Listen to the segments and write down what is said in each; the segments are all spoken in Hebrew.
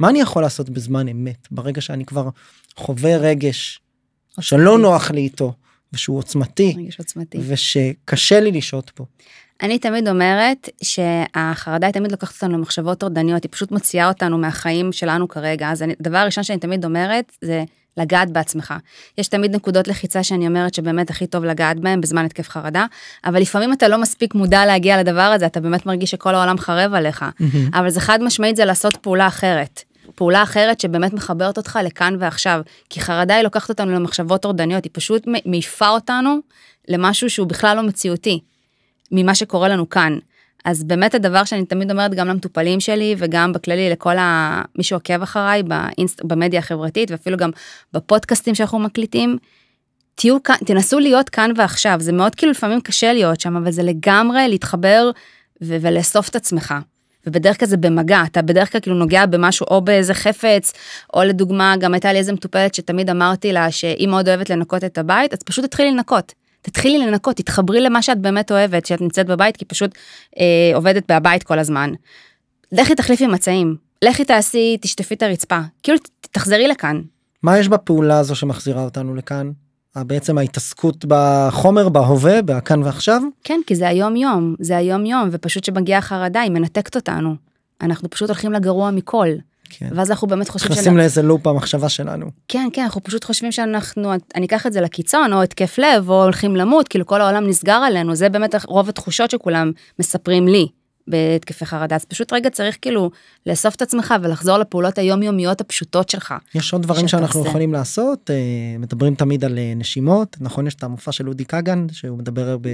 מה אני יכול לעשות בזמן אמת, ברגע שאני כבר חווה רגש לא עוצמתי. שלא נוח לי איתו, ושהוא עוצמתי, רגש עוצמתי, ושקשה לי לשהות בו. אני תמיד אומרת שהחרדה היא תמיד לוקחת אותנו למחשבות טורדניות, היא פשוט מוציאה אותנו מהחיים שלנו כרגע, אז הדבר הראשון שאני תמיד אומרת זה לגעת בעצמך. יש תמיד נקודות לחיצה שאני אומרת שבאמת הכי טוב לגעת בהן בזמן התקף חרדה, אבל לפעמים אתה לא מספיק מודע להגיע לדבר הזה, אתה באמת מרגיש שכל העולם חרב עליך, אבל זה חד משמעית זה לעשות פעולה אחרת. פעולה אחרת שבאמת מחברת אותך לכאן ועכשיו. כי חרדה היא לוקחת אותנו למחשבות טורדניות, היא פשוט מעיפה אותנו למשהו שהוא בכלל לא מציאותי, ממה שקורה לנו כאן. אז באמת הדבר שאני תמיד אומרת גם למטופלים שלי וגם בכללי לכל ה... מי שעוקב אחריי באינסט... במדיה החברתית ואפילו גם בפודקאסטים שאנחנו מקליטים, תהיו כאן, תנסו להיות כאן ועכשיו, זה מאוד כאילו לפעמים קשה להיות שם, אבל זה לגמרי להתחבר ו- ולאסוף את עצמך. ובדרך כלל זה במגע, אתה בדרך כלל כאילו נוגע במשהו או באיזה חפץ, או לדוגמה, גם הייתה לי איזה מטופלת שתמיד אמרתי לה שהיא מאוד אוהבת לנקות את הבית, אז פשוט תתחילי לנקות. תתחילי לנקות, תתחברי למה שאת באמת אוהבת, שאת נמצאת בבית, כי פשוט אה, עובדת בהבית כל הזמן. לכי תחליפי מצעים, לכי תעשי, תשטפי את הרצפה, כאילו תחזרי לכאן. מה יש בפעולה הזו שמחזירה אותנו לכאן? אה, בעצם ההתעסקות בחומר, בהווה, בכאן ועכשיו? כן, כי זה היום יום, זה היום יום, ופשוט שמגיעה החרדה, היא מנתקת אותנו. אנחנו פשוט הולכים לגרוע מכל. כן. ואז אנחנו באמת חושבים... נכנסים של... לאיזה לופ המחשבה שלנו. כן, כן, אנחנו פשוט חושבים שאנחנו, אני אקח את זה לקיצון, או התקף לב, או הולכים למות, כאילו כל העולם נסגר עלינו, זה באמת רוב התחושות שכולם מספרים לי. בהתקפי חרדה אז פשוט רגע צריך כאילו לאסוף את עצמך ולחזור לפעולות היומיומיות הפשוטות שלך. יש עוד דברים שאנחנו עושה. יכולים לעשות אה, מדברים תמיד על אה, נשימות נכון יש את המופע של אודי כגן שהוא מדבר ב...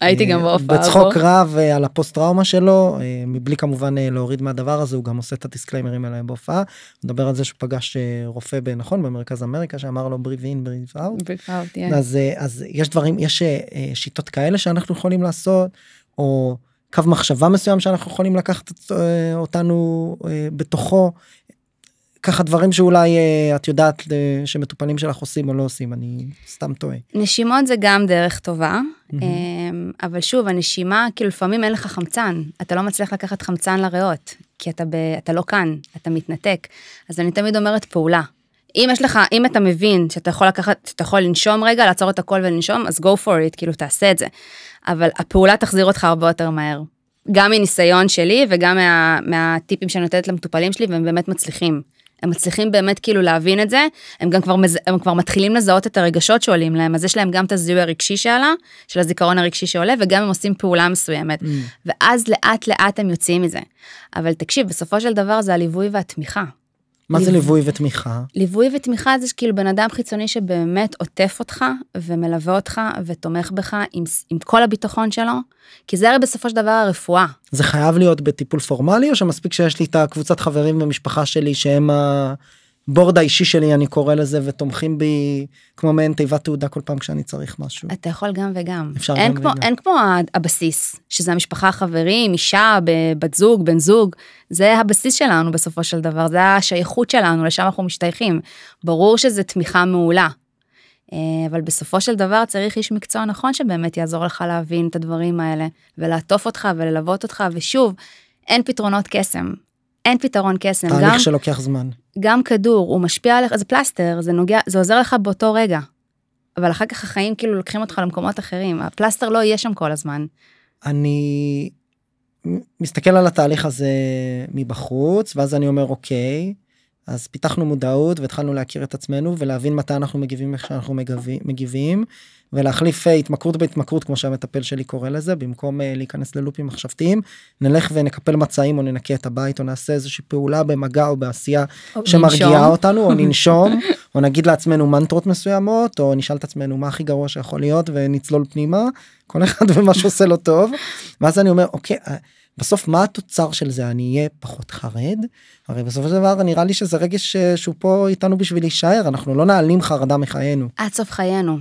הייתי אה, גם בהופעה בצחוק רב על הפוסט טראומה שלו מבלי כמובן להוריד מהדבר הזה הוא גם עושה את הדיסקליימרים האלה בהופעה. מדבר על זה שהוא פגש רופא בנכון במרכז אמריקה שאמר לו בריב אין בריב אאוט. אז, אז יש דברים יש שיטות כאלה שאנחנו יכולים לעשות או. קו מחשבה מסוים שאנחנו יכולים לקחת אה, אותנו אה, בתוכו. ככה דברים שאולי אה, את יודעת שמטופלים שלך עושים או לא עושים, אני סתם טועה. נשימות זה גם דרך טובה, mm-hmm. אבל שוב, הנשימה, כאילו לפעמים אין לך חמצן, אתה לא מצליח לקחת חמצן לריאות, כי אתה, ב, אתה לא כאן, אתה מתנתק. אז אני תמיד אומרת פעולה. אם יש לך, אם אתה מבין שאתה יכול לקחת, שאתה יכול לנשום רגע, לעצור את הכל ולנשום, אז go for it, כאילו תעשה את זה. אבל הפעולה תחזיר אותך הרבה יותר מהר. גם מניסיון שלי וגם מה, מהטיפים שאני נותנת למטופלים שלי, והם באמת מצליחים. הם מצליחים באמת כאילו להבין את זה, הם גם כבר, מז... הם כבר מתחילים לזהות את הרגשות שעולים להם, אז יש להם גם את הזיהוי הרגשי שעלה, של הזיכרון הרגשי שעולה, וגם הם עושים פעולה מסוימת. Mm. ואז לאט לאט הם יוצאים מזה. אבל תקשיב, בסופו של דבר זה הליווי והתמיכה. מה זה ליווי ותמיכה? ליווי ותמיכה זה כאילו בן אדם חיצוני שבאמת עוטף אותך ומלווה אותך ותומך בך עם, עם כל הביטחון שלו, כי זה הרי בסופו של דבר הרפואה. זה חייב להיות בטיפול פורמלי או שמספיק שיש לי את הקבוצת חברים במשפחה שלי שהם ה... הבורד האישי שלי אני קורא לזה ותומכים בי כמו מעין תיבת תעודה כל פעם כשאני צריך משהו. אתה יכול גם וגם. אפשר אין גם כמו, וגם. אין כמו הבסיס שזה המשפחה חברים אישה בת זוג בן זוג זה הבסיס שלנו בסופו של דבר זה השייכות שלנו לשם אנחנו משתייכים ברור שזה תמיכה מעולה. אה, אבל בסופו של דבר צריך איש מקצוע נכון שבאמת יעזור לך להבין את הדברים האלה ולעטוף אותך וללוות אותך ושוב אין פתרונות קסם אין פתרון קסם. תהליך גם... שלוקח זמן. גם כדור, הוא משפיע עליך, זה פלסטר, זה נוגע, זה עוזר לך באותו רגע. אבל אחר כך החיים כאילו לוקחים אותך למקומות אחרים, הפלסטר לא יהיה שם כל הזמן. אני מסתכל על התהליך הזה מבחוץ, ואז אני אומר, אוקיי, אז פיתחנו מודעות והתחלנו להכיר את עצמנו ולהבין מתי אנחנו מגיבים איך שאנחנו מגיבים, מגיבים ולהחליף אה, התמכרות בהתמכרות כמו שהמטפל שלי קורא לזה במקום אה, להיכנס ללופים מחשבתיים נלך ונקפל מצעים או ננקה את הבית או נעשה איזושהי פעולה במגע או בעשייה או שמרגיעה ננשום. אותנו או ננשום או נגיד לעצמנו מנטרות מסוימות או נשאל את עצמנו מה הכי גרוע שיכול להיות ונצלול פנימה כל אחד ומה שעושה לו טוב ואז אני אומר אוקיי. אה, בסוף מה התוצר של זה אני אהיה פחות חרד הרי בסופו של דבר נראה לי שזה רגש אה, שהוא פה איתנו בשביל להישאר אנחנו לא נעלים חרדה מחיינו עד סוף חיינו.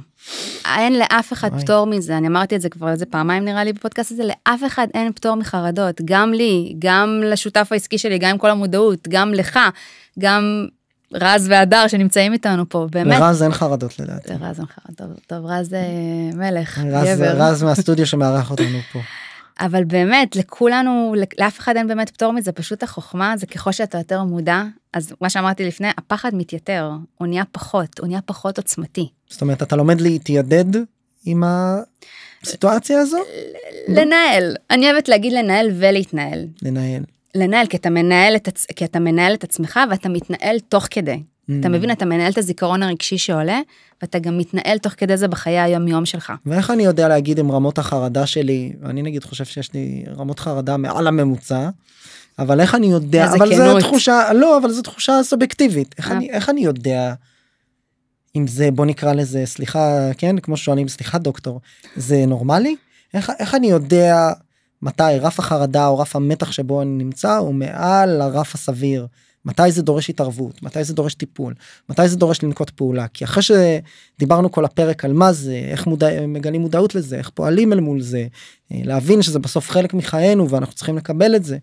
אין לאף אחד אוי. פטור מזה אני אמרתי את זה כבר איזה פעמיים נראה לי בפודקאסט הזה לאף אחד אין פטור מחרדות גם לי גם לשותף העסקי שלי גם עם כל המודעות גם לך גם רז והדר שנמצאים איתנו פה, באמת. לרז אין חרדות לדעתי. לרז אין חרדות, טוב, טוב רז אה, מלך, רז, רז מהסטודיו שמארח אותנו פה. אבל באמת, לכולנו, לאף אחד אין באמת פטור מזה, פשוט החוכמה זה ככל שאתה יותר מודע, אז מה שאמרתי לפני, הפחד מתייתר, הוא נהיה פחות, הוא נהיה פחות עוצמתי. זאת אומרת, אתה לומד להתיידד עם הסיטואציה הזו? לנהל. אני אוהבת להגיד לנהל ולהתנהל. לנהל. לנהל, כי אתה מנהל את, עצ... אתה מנהל את עצמך ואתה מתנהל תוך כדי. Mm. אתה מבין, אתה מנהל את הזיכרון הרגשי שעולה, ואתה גם מתנהל תוך כדי זה בחיי היום-יום שלך. ואיך אני יודע להגיד אם רמות החרדה שלי, אני נגיד חושב שיש לי רמות חרדה מעל הממוצע, אבל איך אני יודע, אבל כנות. זו תחושה, לא, אבל זו תחושה סובייקטיבית. איך, אה. אני, איך אני יודע אם זה, בוא נקרא לזה, סליחה, כן, כמו ששואלים, סליחה דוקטור, זה נורמלי? איך, איך אני יודע מתי רף החרדה או רף המתח שבו אני נמצא הוא מעל הרף הסביר? מתי זה דורש התערבות, מתי זה דורש טיפול, מתי זה דורש לנקוט פעולה. כי אחרי שדיברנו כל הפרק על מה זה, איך מודע, מגלים מודעות לזה, איך פועלים אל מול זה, אה, להבין שזה בסוף חלק מחיינו ואנחנו צריכים לקבל את זה.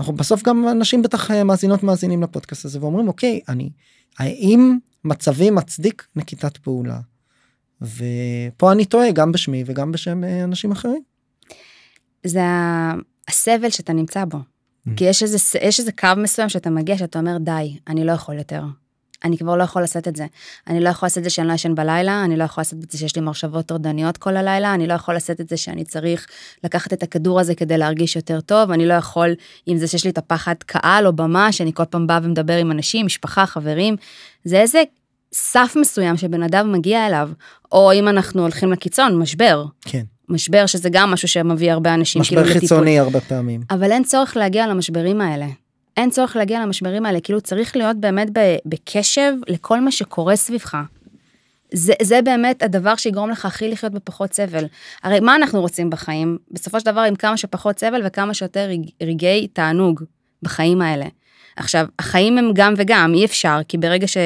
אנחנו בסוף גם אנשים בטח אה, מאזינות מאזינים לפודקאסט הזה ואומרים אוקיי אני האם מצבי מצדיק נקיטת פעולה. ופה אני טועה גם בשמי וגם בשם אה, אנשים אחרים. זה הסבל שאתה נמצא בו. Mm. כי יש איזה, יש איזה קו מסוים שאתה מגיע, שאתה אומר, די, אני לא יכול יותר. אני כבר לא יכול לעשות את זה. אני לא יכול לעשות את זה שאני לא ישן בלילה, אני לא יכול לעשות את זה שיש לי מרשבות טורדניות כל הלילה, אני לא יכול לעשות את זה שאני צריך לקחת את הכדור הזה כדי להרגיש יותר טוב, אני לא יכול עם זה שיש לי את הפחד קהל או במה, שאני כל פעם באה ומדבר עם אנשים, משפחה, חברים. זה איזה סף מסוים שבן אדם מגיע אליו, או אם אנחנו הולכים לקיצון, משבר. כן. משבר, שזה גם משהו שמביא הרבה אנשים כאילו לטיפול. משבר חיצוני הרבה פעמים. אבל אין צורך להגיע למשברים האלה. אין צורך להגיע למשברים האלה, כאילו צריך להיות באמת בקשב לכל מה שקורה סביבך. זה, זה באמת הדבר שיגרום לך הכי לחיות בפחות סבל. הרי מה אנחנו רוצים בחיים? בסופו של דבר עם כמה שפחות סבל וכמה שיותר רגעי תענוג בחיים האלה. עכשיו, החיים הם גם וגם, אי אפשר, כי ברגע ש...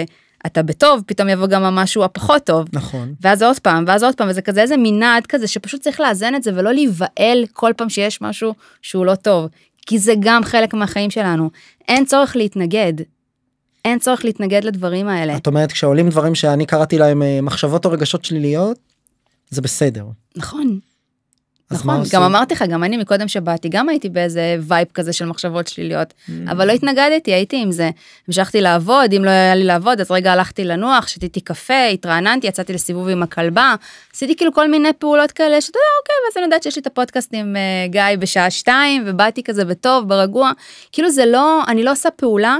אתה בטוב, פתאום יבוא גם המשהו הפחות טוב. נכון. ואז עוד פעם, ואז עוד פעם, וזה כזה איזה מנעד כזה שפשוט צריך לאזן את זה ולא להיבהל כל פעם שיש משהו שהוא לא טוב, כי זה גם חלק מהחיים שלנו. אין צורך להתנגד. אין צורך להתנגד לדברים האלה. את אומרת, כשעולים דברים שאני קראתי להם אה, מחשבות או רגשות שליליות, זה בסדר. נכון. נכון, גם אמרתי לך, גם אני מקודם שבאתי, גם הייתי באיזה וייב כזה של מחשבות שליליות, mm-hmm. אבל לא התנגדתי, הייתי עם זה. המשכתי לעבוד, אם לא היה לי לעבוד, אז רגע הלכתי לנוח, שתיתי קפה, התרעננתי, יצאתי לסיבוב עם הכלבה, עשיתי כאילו כל מיני פעולות כאלה, שאתה יודע, אוקיי, ואז אני יודעת שיש לי את הפודקאסט עם uh, גיא בשעה שתיים, ובאתי כזה בטוב, ברגוע, כאילו זה לא, אני לא עושה פעולה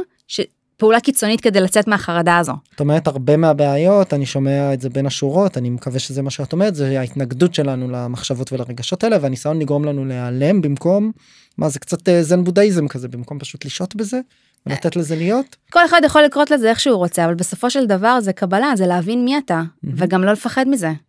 פעולה קיצונית כדי לצאת מהחרדה הזו. את אומרת הרבה מהבעיות אני שומע את זה בין השורות אני מקווה שזה מה שאת אומרת זה ההתנגדות שלנו למחשבות ולרגשות האלה והניסיון לגרום לנו להיעלם במקום מה זה קצת אה, זן בודהיזם כזה במקום פשוט לשהות בזה. ולתת לזה להיות? כל אחד יכול לקרות לזה איך שהוא רוצה, אבל בסופו של דבר זה קבלה, זה להבין מי אתה, וגם לא לפחד מזה.